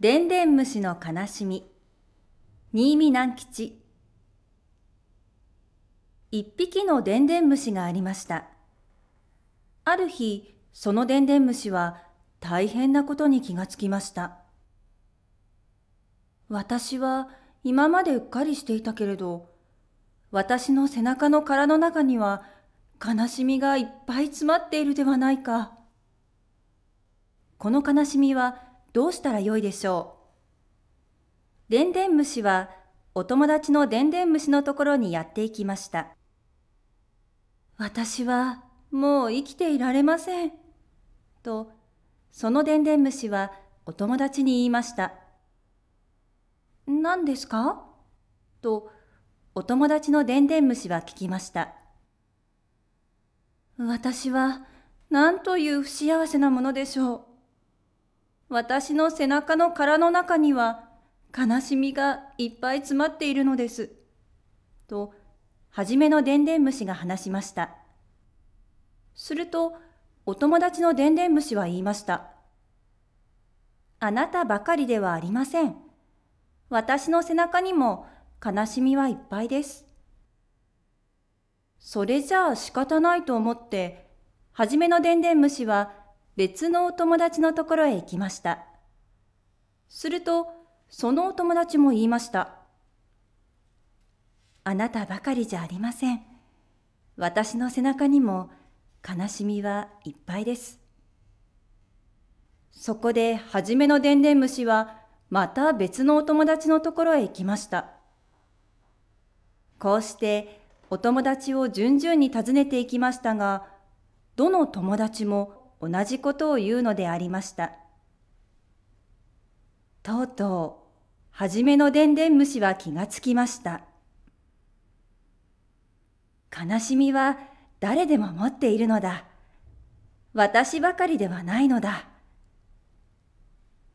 でんでん虫の悲しみ。新見南吉。一匹のでんでん虫がありました。ある日、そのでんでん虫は大変なことに気がつきました。私は今までうっかりしていたけれど、私の背中の殻の中には悲しみがいっぱい詰まっているではないか。この悲しみはどうしたらよいでしょうでんでん虫はお友達のでんでん虫のところにやっていきました。私はもう生きていられません。と、そのでんでん虫はお友達に言いました。何ですかと、お友達のでんでん虫は聞きました。私は、何という不幸せなものでしょう。私の背中の殻の中には悲しみがいっぱい詰まっているのです。と、はじめのでんでん虫が話しました。すると、お友達のでんでん虫は言いました。あなたばかりではありません。私の背中にも悲しみはいっぱいです。それじゃあ仕方ないと思って、はじめのでんでん虫は別のお友達のところへ行きました。すると、そのお友達も言いました。あなたばかりじゃありません。私の背中にも悲しみはいっぱいです。そこで、はじめのでんでん虫は、また別のお友達のところへ行きました。こうして、お友達を順々に訪ねていきましたが、どの友達も同じことを言うのでありました。とうとう、はじめのでんでん虫は気がつきました。悲しみは誰でも持っているのだ。私ばかりではないのだ。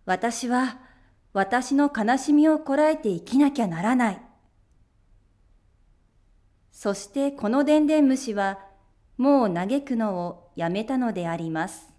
私は私の悲しみをこらえて生きなきゃならない。そしてこのでんでん虫はもう嘆くのをやめたのであります。